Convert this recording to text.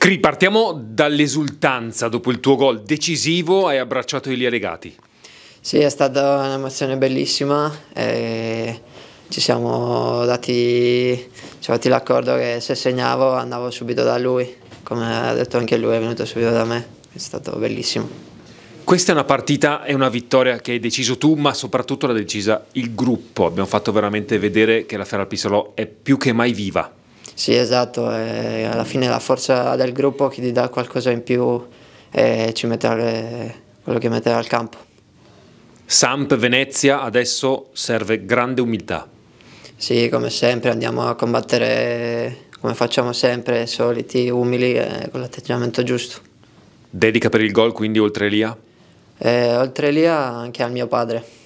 Cri, partiamo dall'esultanza dopo il tuo gol decisivo, hai abbracciato Elia Legati. Sì, è stata un'emozione bellissima, eh, ci siamo dati, dati l'accordo che se segnavo andavo subito da lui, come ha detto anche lui è venuto subito da me, è stato bellissimo. Questa è una partita, e una vittoria che hai deciso tu, ma soprattutto l'ha decisa il gruppo. Abbiamo fatto veramente vedere che la Ferra Ferralpisolò è più che mai viva. Sì, esatto, e eh, alla fine la forza del gruppo chi ti dà qualcosa in più e eh, ci metterà le... Eh, quello che metterà al campo. Samp Venezia adesso serve grande umiltà. Sì, come sempre andiamo a combattere come facciamo sempre, soliti, umili e con l'atteggiamento giusto. Dedica per il gol quindi oltre Lia? Eh, oltre Lia anche al mio padre.